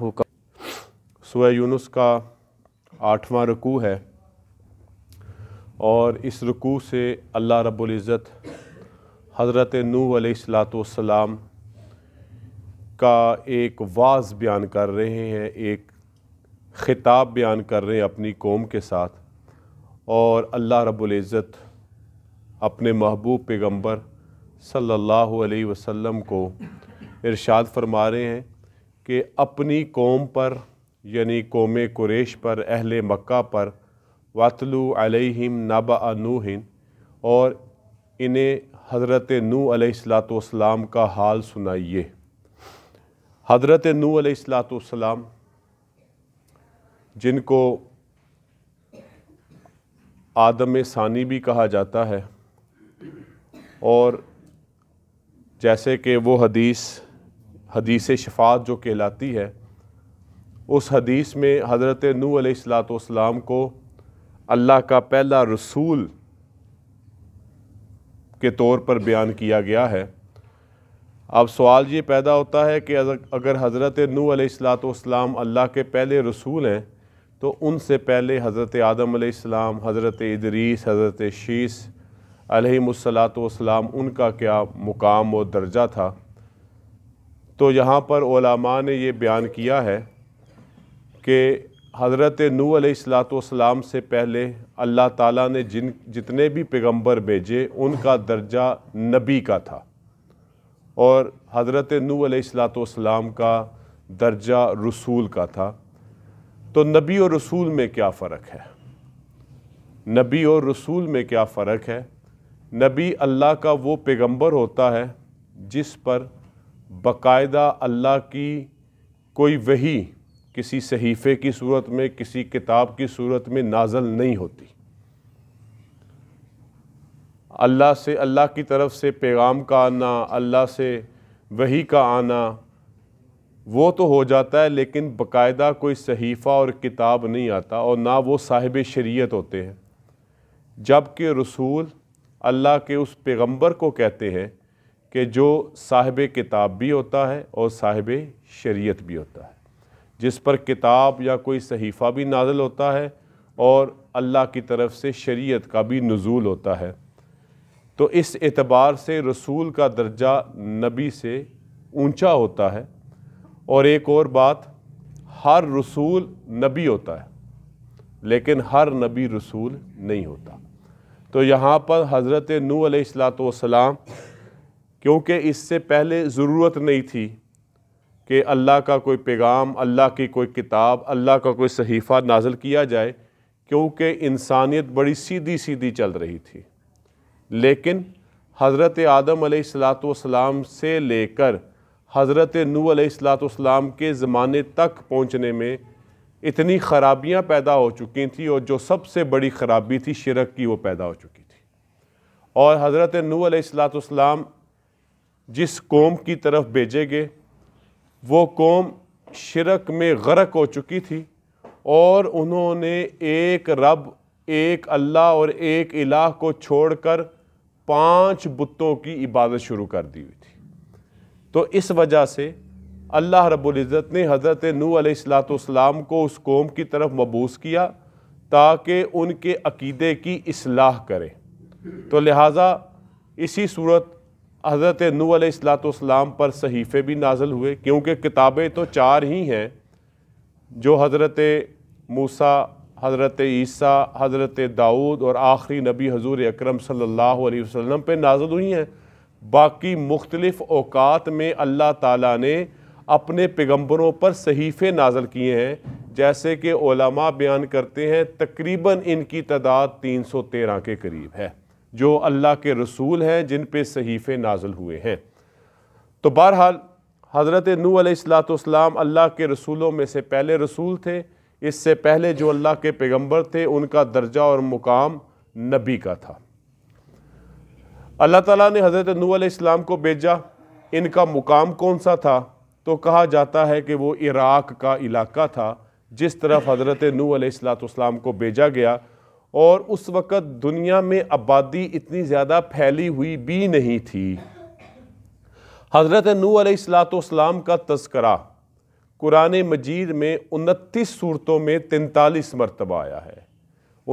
का सुह यूनुस का आठवां रुकू है और इस रुकू से अल्लाह रब्ज़त हज़रत नू सलाम का एक वाज बयान कर रहे हैं एक ख़िताब बयान कर रहे हैं अपनी कौम के साथ और अल्लाह रब्ज़त अपने महबूब पैगम्बर सल्लल्लाहु अलैहि वसल्लम को इरशाद फरमा रहे हैं कि अपनी कौम पर यानी कौम कुरेश पर अहल मक्का पर वातलु अलैहिम नबा नूहिन और इन्हें हज़रत नू अलैहिस्सलाम का हाल सुनाइए हज़रत नू अलैहिस्सलाम जिनको आदम सानी भी कहा जाता है और जैसे कि वो हदीस हदीस शफात जो कहलाती है उस हदीस में हज़रत नू असलाम को अल्लाह का पहला रसूल के तौर पर बयान किया गया है अब सवाल ये पैदा होता है कि अगर हज़रत नू असलाम अल्लाह के पहले रसूल हैं तो उनसे पहले हज़रत आदम आदम हज़रत इदरीस हज़रत शीस अलहमसलाम उनका क्या मुकाम और दर्जा था तो यहाँ पर ओलामा ने यह बयान किया है कि हज़रत नू सलाम से पहले अल्लाह ताला ने जिन जितने भी पैगंबर भेजे उनका दर्जा नबी का था और हज़रत नू सलाम का दर्जा रसूल का था तो नबी और रसूल में क्या फ़र्क है नबी और रसूल में क्या फ़र्क है नबी अल्लाह का वो पैगंबर होता है जिस पर बाकायदा अल्लाह की कोई वही किसी सहीफ़े की सूरत में किसी किताब की सूरत में नाजल नहीं होती अल्लाह से अल्लाह की तरफ से पैगाम का आना अल्लाह से वही का आना वो तो हो जाता है लेकिन बाकायदा कोई सहीफ़ा और किताब नहीं आता और ना वो साहिब शरीयत होते हैं जबकि रसूल अल्लाह के उस पैगंबर को कहते हैं कि जो साहिब किताब भी होता है और साहिब शरीयत भी होता है जिस पर किताब या कोई सहीफ़ा भी नाजल होता है और अल्लाह की तरफ से शरीयत का भी नज़ूल होता है तो इस एतबार से रसूल का दर्जा नबी से ऊंचा होता है और एक और बात हर रसूल नबी होता है लेकिन हर नबी रसूल नहीं होता तो यहाँ पर हज़रत नू सलाम क्योंकि इससे पहले ज़रूरत नहीं थी कि अल्लाह का कोई पैगाम अल्लाह की कोई किताब अल्लाह का कोई सहीफ़ा नाजल किया जाए क्योंकि इंसानियत बड़ी सीधी सीधी चल रही थी लेकिन हज़रत आदम सलाम से लेकर हज़रत नू सलाम के ज़माने तक पहुँचने में इतनी ख़राबियाँ पैदा हो चुकी थी और जो सबसे बड़ी ख़राबी थी शिरक की वो पैदा हो चुकी थी और हज़रत नू सलाम जिस कौम की तरफ भेजे गए वो कौम शिरक में गरक हो चुकी थी और उन्होंने एक रब एक अल्लाह और एक इलाह को छोड़कर पांच बुतों की इबादत शुरू कर दी हुई थी तो इस वजह से अल्लाह रब्ज़त ने हज़रत नू अलैहिस्सलाम को उस कौम की तरफ मबूस किया ताकि उनके अकीदे की असलाह करें तो लिहाजा इसी सूरत हज़रत नू सलाम पर सहीफ़े भी नाजल हुए क्योंकि किताबें तो चार ही हैं जो हज़रत मूसा हज़रत ईसा हज़रत दाऊद और आखिरी नबी हजूर अक्रम सम पर नाजल हुई हैं बाकी मुख्तलफ़ अवकात में अल्लाह ताली ने अपने पैगम्बरों पर सहीफ़े नाजल किए हैं जैसे कि ओलमा बयान करते हैं तकरीबन इनकी तादाद तीन सौ तेरह के करीब है जो अल्लाह के रसूल हैं जिन पे सहीफ़े नाजल हुए हैं तो बहरहाल हज़रत नू अलैहिस्सलाम अल्लाह के रसूलों में से पहले रसूल थे इससे पहले जो अल्लाह के पैगंबर थे उनका दर्जा और मुकाम नबी का था अल्लाह ताला ने हज़रत नू अलैहिस्सलाम को भेजा इनका मुकाम कौन सा था तो कहा जाता है कि वो इराक़ का इलाका था जिस तरफ हज़रत नू अलैहिस्सलाम को भेजा गया और उस वक़्त दुनिया में आबादी इतनी ज़्यादा फैली हुई भी नहीं थी हज़रत नू सलाम का तस्करा कुरान मजीद में उनतीस सूरतों में तैंतालीस मरतबा आया है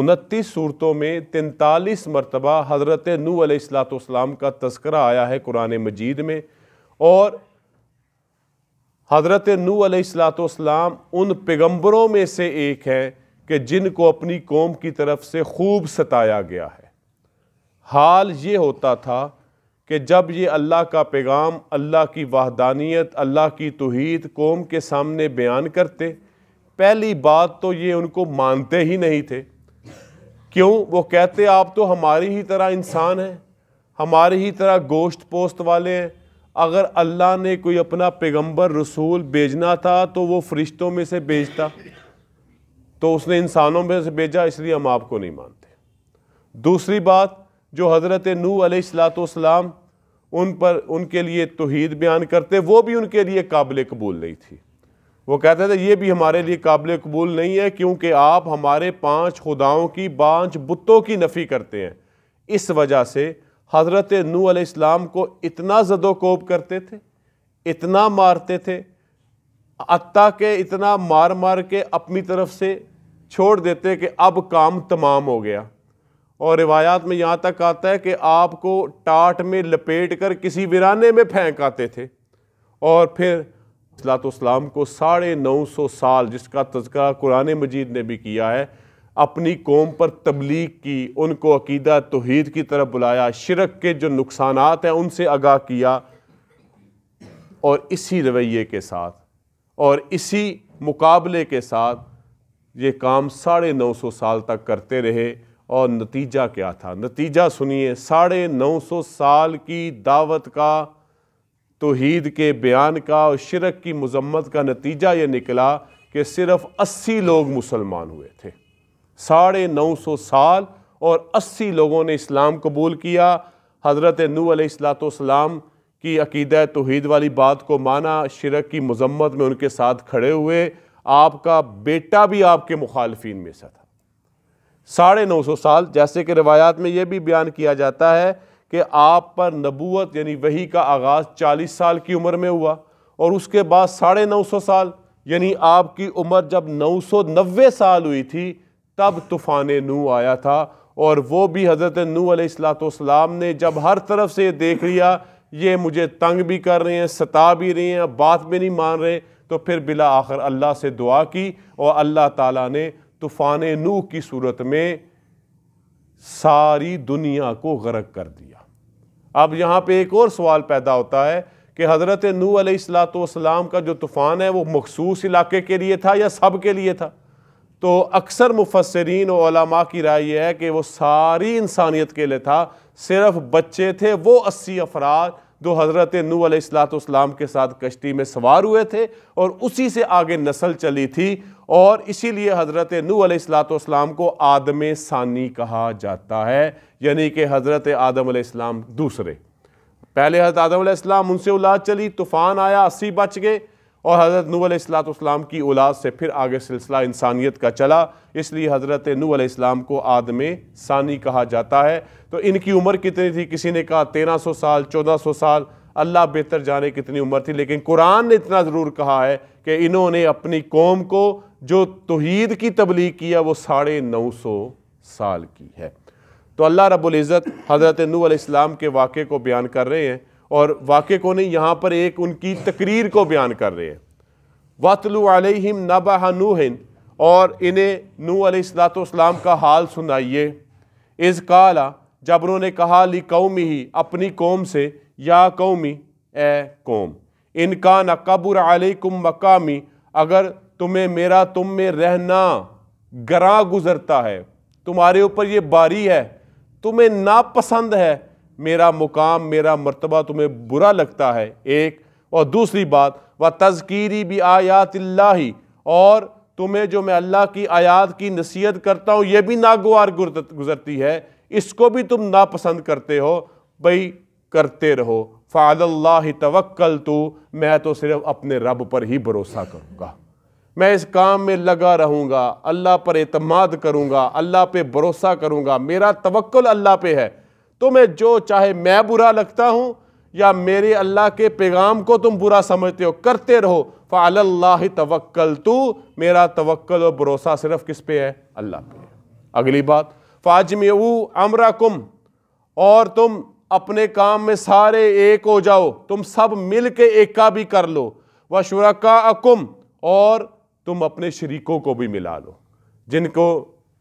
उनतीस सूरतों में तैंतालीस मरतबा हज़रत नू सलाम का तस्करा आया है कुरान मजीद में और हज़रत नू सलाम उन पैगम्बरों में से एक हैं कि जिनको अपनी कौम की तरफ से खूब सताया गया है हाल ये होता था कि जब ये अल्लाह का पैगाम अल्लाह की वाहदानियत अल्लाह की तोहद कौम के सामने बयान करते पहली बात तो ये उनको मानते ही नहीं थे क्यों वो कहते आप तो हमारी ही तरह इंसान हैं हमारी ही तरह गोश्त पोस्त वाले हैं अगर अल्लाह ने कोई अपना पैगंबर रसूल भेजना था तो वो फरिश्तों में से भेजता तो उसने इंसानों में से भेजा इसलिए हम आपको नहीं मानते दूसरी बात जो हज़रत नू असलातम उन पर उनके लिए तोहद बयान करते वो भी उनके लिए काबिल कबूल नहीं थी वो कहते थे ये भी हमारे लिए काबिल कबूल नहीं है क्योंकि आप हमारे पांच खुदाओं की पांच बुतों की नफ़ी करते हैं इस वजह से हज़रत नू आसमाम को इतना जदोकोब करते थे इतना मारते थे अत्ता के इतना मार मार के अपनी तरफ से छोड़ देते कि अब काम तमाम हो गया और रिवायात में यहाँ तक आता है कि आपको टाट में लपेट कर किसी वीराने में फेंक आते थे और फिर सलातोसलाम को साढ़े नौ सौ साल जिसका तस्करा कुरान मजीद ने भी किया है अपनी कौम पर तबलीग की उनको अकीदा तोहद की तरफ बुलाया शिरक के जो नुकसान हैं उनसे आगाह किया और इसी रवैये के साथ और इसी मुकाबले के साथ ये काम साढ़े नौ सौ साल तक करते रहे और नतीजा क्या था नतीजा सुनिए साढ़े नौ सौ साल की दावत का तोहीद के बयान का और शिरक की मजम्मत का नतीजा ये निकला कि सिर्फ अस्सी लोग मुसलमान हुए थे साढ़े नौ सौ साल और अस्सी लोगों ने इस्लाम कबूल किया हज़रत नू नूसलाम की अकीद तोहीद वाली बात को माना शिरक की मजम्मत में उनके साथ खड़े हुए आपका बेटा भी आपके मुखालफी में सा था साढ़े नौ सौ साल जैसे कि रवायात में यह भी बयान किया जाता है कि आप पर नबूत यानी वही का आगाज़ चालीस साल की उम्र में हुआ और उसके बाद साढ़े नौ सौ साल यानी आपकी उम्र जब नौ सौ नब्बे साल हुई थी तब तूफ़ान नू आया था और वो भी हज़रत नू अलैहिस्सलाम ने जब हर तरफ से देख लिया ये मुझे तंग भी कर रहे हैं सता भी रहे हैं बात भी नहीं मान रहे तो फिर बिला आखिर अल्लाह से दुआ की और अल्लाह ताला ने तूफ़ान नूह की सूरत में सारी दुनिया को गर्क कर दिया अब यहाँ पे एक और सवाल पैदा होता है कि हज़रत नू अलैहिस्सलाम का जो तूफ़ान है वो मखसूस इलाके के लिए था या सब के लिए था तो अक्सर मुफसरीन और की राय यह है कि वो सारी इंसानियत के लिए था सिर्फ बच्चे थे वो अस्सी अफराद जो हज़रत नू सलाम के साथ कश्ती में सवार हुए थे और उसी से आगे नस्ल चली थी और इसीलिए हज़रत नू सलाम को आदम सानी कहा जाता है यानी कि हज़रत आदम दूसरे पहले हज़रत आदम उनसे औलाद चली तूफ़ान आया अस्सी बच गए और हज़रत नूल इस्लाम की औलाद से फिर आगे सिलसिला इंसानियत का चला इसलिए हज़रत नू इस्लाम को आदम सानी कहा जाता है तो इनकी उम्र कितनी थी किसी ने कहा तेरह सौ साल चौदह सौ साल अल्लाह बेहतर जाने कितनी उम्र थी लेकिन कुरान ने इतना ज़रूर कहा है कि इन्होंने अपनी कौम को जो तोहद की तबलीग किया वो साढ़े नौ सौ साल की है तो अल्लाह रब्ज़त हज़रत नूल इस्लाम के वाक़े को बयान कर रहे हैं और वाक को नहीं यहाँ पर एक उनकी तकरीर को बयान कर रहे हैं वतलु अलहिम नबा नूहिन और इन्हें नू अलैहिस्सलाम का हाल सुनाइए इस काला जब उन्होंने कहा ली कौमी ही अपनी कौम से या कौमी ए कौम इनका आल अलैकुम मकामी अगर तुम्हें मेरा तुम में रहना गरा गुज़रता है तुम्हारे ऊपर ये बारी है तुम्हें नापसंद है मेरा मुकाम मेरा मरतबा तुम्हें बुरा लगता है एक और दूसरी बात व तजकीरी भी आयात ही और तुम्हें जो मैं अल्लाह की आयात की नसीहत करता हूँ यह भी नागवार गुजरती है इसको भी तुम नापसंद करते हो भाई करते रहो फादल्ला तवक्ल तो मैं तो सिर्फ अपने रब पर ही भरोसा करूँगा मैं इस काम में लगा रहूँगा अल्लाह पर अतमाद करूँगा अल्लाह पे भरोसा करूँगा मेरा तवक्ल अल्लाह पे है तुम्हें जो चाहे मैं बुरा लगता हूँ या मेरे अल्लाह के पैगाम को तुम बुरा समझते हो करते रहो फ़ाल्ला तवक्ल तो मेरा तवक्ल और भरोसा सिर्फ किस पे है अल्लाह पे है अगली बात फ़ाजमऊ अमरा कुम और तुम अपने काम में सारे एक हो जाओ तुम सब मिल के एका भी कर लो व शुरका अकुम और तुम अपने शरीकों को भी मिला लो जिनको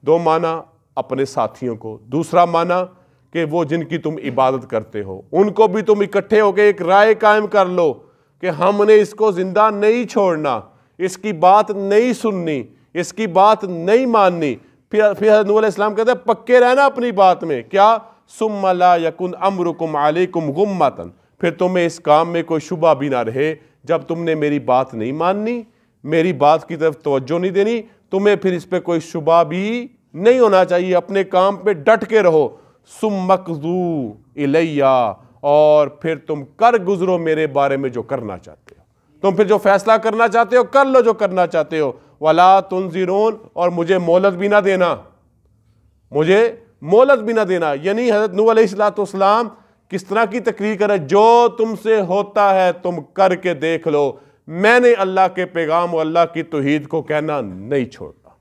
दो माना अपने साथियों को दूसरा माना कि वो जिनकी तुम इबादत करते हो उनको भी तुम इकट्ठे होकर एक राय कायम कर लो कि हमने इसको ज़िंदा नहीं छोड़ना इसकी बात नहीं सुननी इसकी बात नहीं माननी फिर फिर इस्लाम कहते हैं पक्के रहना अपनी बात में क्या सुमला यकुन अमरकुम आलिकुम गुम्मतन फिर तुम्हें इस काम में कोई शुबा भी ना रहे जब तुमने मेरी बात नहीं माननी मेरी बात की तरफ तोज्जो नहीं देनी तुम्हें फिर इस पर कोई शुबा भी नहीं होना चाहिए अपने काम पर डट के रहो सुमकजू इलैया और फिर तुम कर गुजरो मेरे बारे में जो करना चाहते हो तुम फिर जो फैसला करना चाहते हो कर लो जो करना चाहते हो वाला जीरोन और मुझे मोहलत भी ना देना मुझे मोहलत भी ना देना यानी हजरत नू किस तरह की तकरीर करें जो तुमसे होता है तुम करके देख लो मैंने अल्लाह के पैगाम और अल्लाह की तोहद को कहना नहीं छोड़ना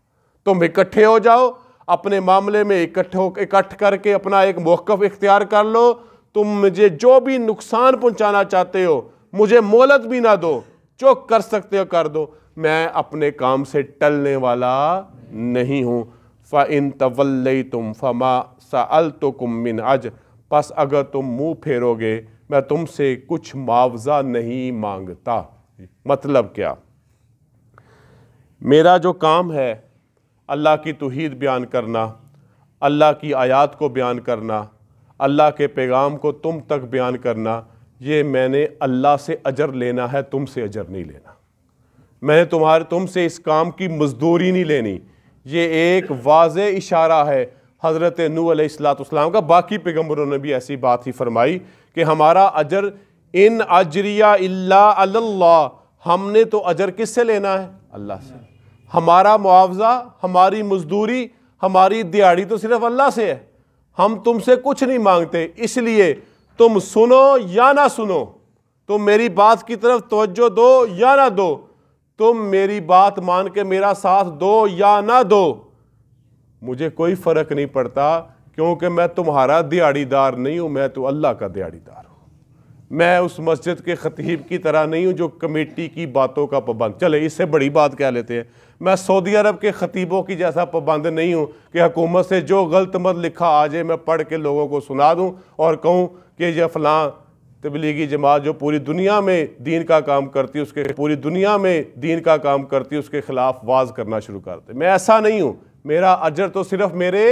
तुम इकट्ठे हो जाओ अपने मामले में इकट्ठो इकट्ठ करके अपना एक मौक़ इख्तियार कर लो तुम मुझे जो भी नुकसान पहुंचाना चाहते हो मुझे मोहलत भी ना दो जो कर सकते हो कर दो मैं अपने काम से टलने वाला नहीं हूँ फ इन तवल तुम फमा सल तो कुम मिन अज बस अगर तुम मुंह फेरोगे मैं तुमसे कुछ मुआवजा नहीं मांगता मतलब क्या मेरा जो काम है अल्लाह की तोहद बयान करना अल्लाह की आयात को बयान करना अल्लाह के पैगाम को तुम तक बयान करना ये मैंने अल्लाह से अजर लेना है तुम से अजर नहीं लेना मैंने तुम्हारे तुम से इस काम की मजदूरी नहीं लेनी ये एक वाज इशारा है हज़रत नू सलाम का बाकी पैगम्बरों ने भी ऐसी बात ही फरमाई कि हमारा अजर इन अजरिया अल्लाह हमने तो अजर किस से लेना है अल्लाह से हमारा मुआवजा हमारी मजदूरी हमारी दिहाड़ी तो सिर्फ अल्लाह से है हम तुमसे कुछ नहीं मांगते इसलिए तुम सुनो या ना सुनो तुम मेरी बात की तरफ तोज्जो दो या ना दो तुम मेरी बात मान के मेरा साथ दो या ना दो मुझे कोई फ़र्क नहीं पड़ता क्योंकि मैं तुम्हारा दिहाड़ीदार नहीं हूँ मैं तो अल्लाह का दिहाड़ीदार हूँ मैं उस मस्जिद के खतीब की तरह नहीं हूँ जो कमेटी की बातों का पाबंद चले इससे बड़ी बात कह लेते हैं मैं सऊदी अरब के ख़तीबों की जैसा पाबंद नहीं हूँ कि हुकूमत से जो गलत मत लिखा आ जाए मैं पढ़ के लोगों को सुना दूँ और कहूँ कि यह फलां तबलीगी जमात जो पूरी दुनिया में दीन का काम करती है उसके पूरी दुनिया में दीन का काम करती है उसके ख़िलाफ़ वाज करना शुरू करते मैं ऐसा नहीं हूँ मेरा अजर तो सिर्फ मेरे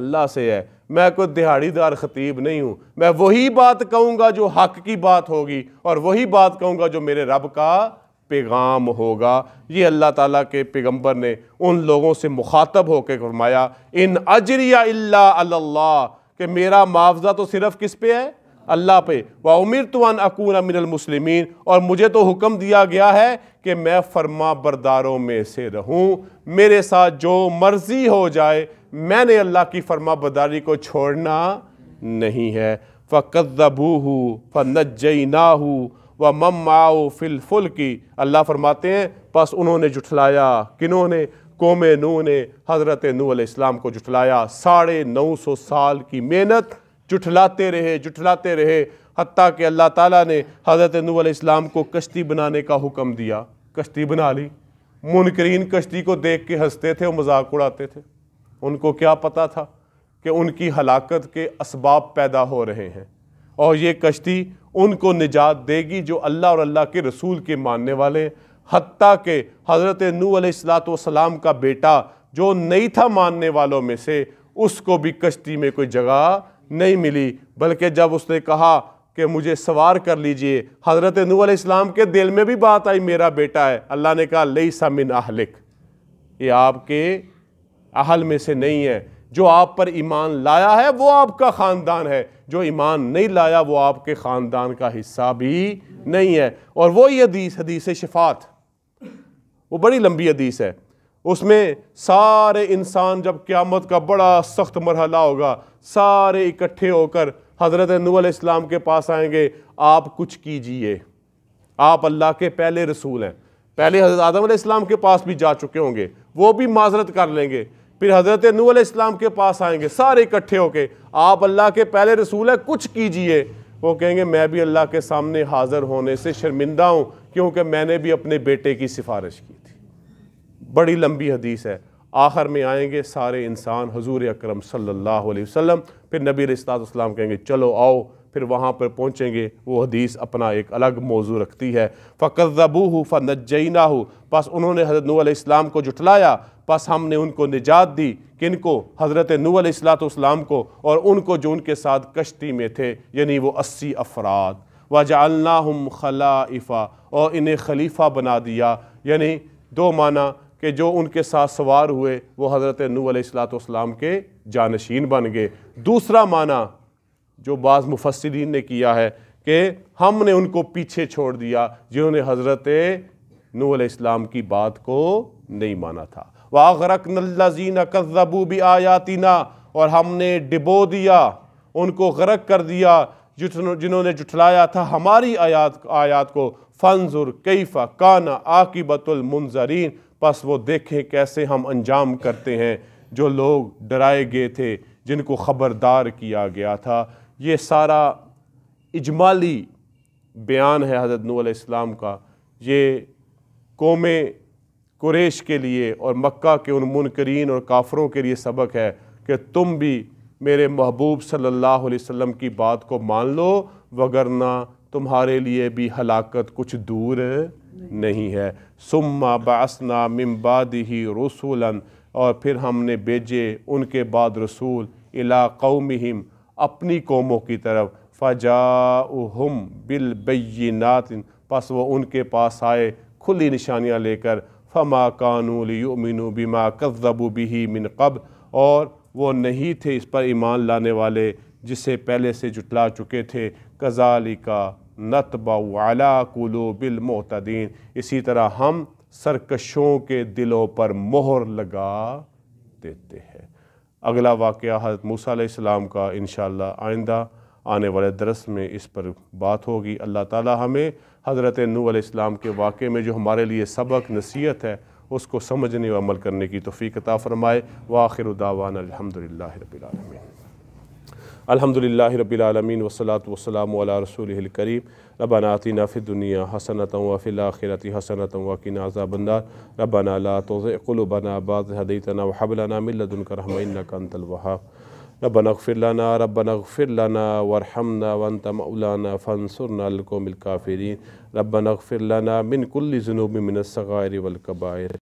अल्लाह से है मैं कोई दिहाड़ीदार ख़तीब नहीं हूँ मैं वही बात कहूँगा जो हक की बात होगी और वही बात कहूँगा जो मेरे रब का पैगाम होगा ये अल्लाह ताला के पैगंबर ने उन लोगों से मुखातब होकर फरमाया इन अजरिया अल्लाह कि मेरा मुआवजा तो सिर्फ किस पे है अल्लाह पे व उमिर तवान अकून मिनलमसलिमिन और मुझे तो हुक्म दिया गया है कि मैं फर्मा बरदारों में से रहूँ मेरे साथ जो मर्ज़ी हो जाए मैंने अल्लाह की फर्मा बरदारी को छोड़ना नहीं है फ़कदबू फ़नजई ना हूँ व मम माओ फिल फुल की अल्लाह फरमाते हैं बस उन्होंने जुठलाया किन्हों ने कौम नू ने हज़रत नू आसमाम को जुठलाया साढ़े नौ सौ साल की मेहनत जुठलाते रहे जुठलाते रहे हती कि अल्लाह ताली ने हज़रत नू आसमाम को कश्ती बनाने का हुक्म दिया कश्ती बना ली मुनकरीन कश्ती को देख के हंसते थे और मजाक उड़ाते थे उनको क्या पता था कि उनकी हलाकत के इसबाब पैदा हो रहे हैं और ये कश्ती उनको निजात देगी जो अल्लाह और अल्लाह के रसूल के मानने वाले हती के हज़रत नू सलाम का बेटा जो नहीं था मानने वालों में से उसको भी कश्ती में कोई जगह नहीं मिली बल्कि जब उसने कहा कि मुझे सवार कर लीजिए हज़रत नू इस्लाम के दिल में भी बात आई मेरा बेटा है अल्लाह ने कहा लई सा मिन आहलिक ये आपके अहल में से नहीं है जो आप पर ईमान लाया है वो आपका ख़ानदान है जो ईमान नहीं लाया वो आपके ख़ानदान का हिस्सा भी नहीं है और वही हदीस हदीस शिफात वो बड़ी लंबी हदीस है उसमें सारे इंसान जब क़्यामत का बड़ा सख्त मरहला होगा सारे इकट्ठे होकर हज़रत नूल इस्लाम के पास आएंगे आप कुछ कीजिए आप अल्लाह के पहले रसूल हैं पहले हज़रत आदम इस्लाम के पास भी जा चुके होंगे वो भी माजरत कर लेंगे फिर हज़रत नूसम के पास आएंगे सारे इकट्ठे होके आप अल्लाह के पहले रसूल है कुछ कीजिए वो कहेंगे मैं भी अल्लाह के सामने हाज़िर होने से शर्मिंदा हूँ क्योंकि मैंने भी अपने बेटे की सिफारिश की थी बड़ी लंबी हदीस है आखिर में आएंगे सारे इंसान हजूर अक्रम सल्लाम फिर नबी इस्लाम कहेंगे चलो आओ फिर वहाँ पर पहुँचेंगे वो हदीस अपना एक अलग मौजू रखती है फ़करबू हो फ़नजैना हो बस उन्होंने हजरत नू इस्लाम को जुटलाया बस हमने उनको निजात दी किनको हज़रत नूल इस्लाम को और उनको जो उनके साथ कश्ती में थे यानी वो अस्सी अफराद वजालना हम खलाइफ़ा और इन्हें खलीफा बना दिया यानी दो माना कि जो उनके साथ सवार हुए वो हज़रत नूसलाम के जानशीन बन गए दूसरा माना जो बाज़ मुफसरीन ने किया है कि हमने उनको पीछे छोड़ दिया जिन्होंने हज़रत इस्लाम की बात को नहीं माना था वागरक नल्लाजीन कज़बू भी आयातिना और हमने डिबो दिया उनको गरक कर दिया जिन्होंने जुठलाया था हमारी आयात आयात को फनजुर कैफ़ा काना आकिबतुलमंजरीन बस वो देखें कैसे हम अंजाम करते हैं जो लोग डराए गए थे जिनको ख़बरदार किया गया था ये सारा इजमाली बयान है हज़रत नूल इस्लाम का ये कौमें कुरेश के लिए और मक्का के उन मुनकरीन और काफरों के लिए सबक है कि तुम भी मेरे महबूब सल्लल्लाहु अलैहि वसल्लम की बात को मान लो वगरना तुम्हारे लिए भी हलाकत कुछ दूर नहीं है सुम्मा बासना मिम्बाद ही रसूलन और फिर हमने भेजे उनके बाद रसूल इला कौमहिम अपनी कौमों की तरफ बिल बिलबैनात पस वो उनके पास आए खुली निशानियाँ लेकर फ़मा कानूलियमिन बिमा कज़बू बिही मिन कब और वो नहीं थे इस पर ईमान लाने वाले जिसे पहले से जुटला चुके थे कजाली का नत अला कुलो बिल मोहतदीन इसी तरह हम सरकशों के दिलों पर मोहर लगा देते हैं अगला वाक़ हज़रत मूसा का इन आइंदा आने वाले दरस में इस पर बात होगी अल्लाह ताली हमें हज़रत नू इस्लाम के वाक़े में जो हमारे लिए सबक नसीहत है उसको समझने व अमल करने की तोफ़ी कता फ़रमाए व आखिर उदावान अलहमदिल्ला रबीआलमीन अलहमदिल्ला रबीआलमीन वसलात वसलाम रसूल करीम रबानाती नाफ़ दुनिया हसनत वफ़िल आखिरती हसनत वकिन बंदा रबाना ला तोज़ कुलबना बाज़ हदीतना वहबलाना मिलदुल करहमिन का वहाब ربنا اغفر لنا ربنا اغفر لنا وارحمنا وانت مولانا فانصرنا القوم الكافرين ربنا اغفر لنا من كل ذنوب من الصغائر والكبائر